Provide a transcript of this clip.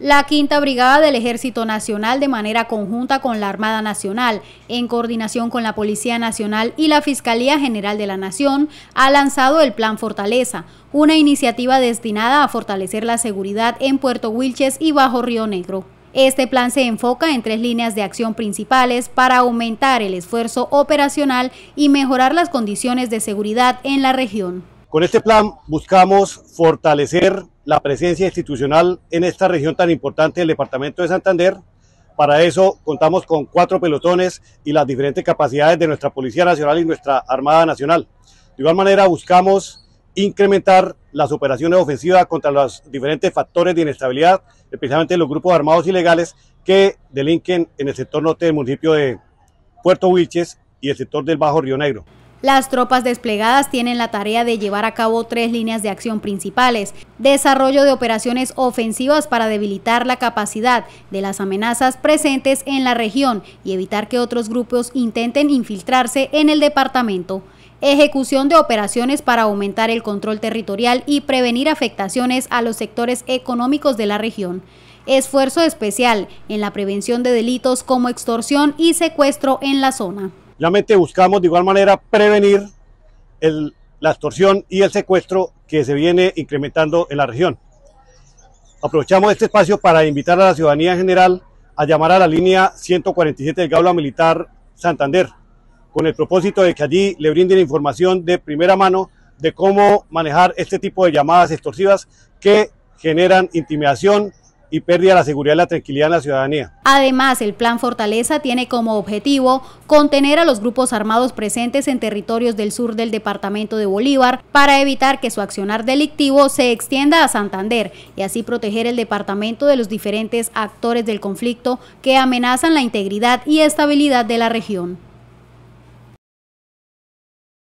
La Quinta Brigada del Ejército Nacional, de manera conjunta con la Armada Nacional, en coordinación con la Policía Nacional y la Fiscalía General de la Nación, ha lanzado el Plan Fortaleza, una iniciativa destinada a fortalecer la seguridad en Puerto Wilches y Bajo Río Negro. Este plan se enfoca en tres líneas de acción principales para aumentar el esfuerzo operacional y mejorar las condiciones de seguridad en la región. Con este plan buscamos fortalecer la presencia institucional en esta región tan importante del departamento de Santander. Para eso contamos con cuatro pelotones y las diferentes capacidades de nuestra Policía Nacional y nuestra Armada Nacional. De igual manera buscamos incrementar las operaciones ofensivas contra los diferentes factores de inestabilidad, especialmente los grupos armados ilegales que delinquen en el sector norte del municipio de Puerto Wilches y el sector del Bajo Río Negro. Las tropas desplegadas tienen la tarea de llevar a cabo tres líneas de acción principales, desarrollo de operaciones ofensivas para debilitar la capacidad de las amenazas presentes en la región y evitar que otros grupos intenten infiltrarse en el departamento, ejecución de operaciones para aumentar el control territorial y prevenir afectaciones a los sectores económicos de la región, esfuerzo especial en la prevención de delitos como extorsión y secuestro en la zona. Realmente buscamos de igual manera prevenir la extorsión y el secuestro que se viene incrementando en la región. Aprovechamos este espacio para invitar a la ciudadanía en general a llamar a la línea 147 del Gaula Militar Santander, con el propósito de que allí le brinden información de primera mano de cómo manejar este tipo de llamadas extorsivas que generan intimidación, y pérdida de la seguridad y la tranquilidad en la ciudadanía. Además, el Plan Fortaleza tiene como objetivo contener a los grupos armados presentes en territorios del sur del departamento de Bolívar para evitar que su accionar delictivo se extienda a Santander y así proteger el departamento de los diferentes actores del conflicto que amenazan la integridad y estabilidad de la región.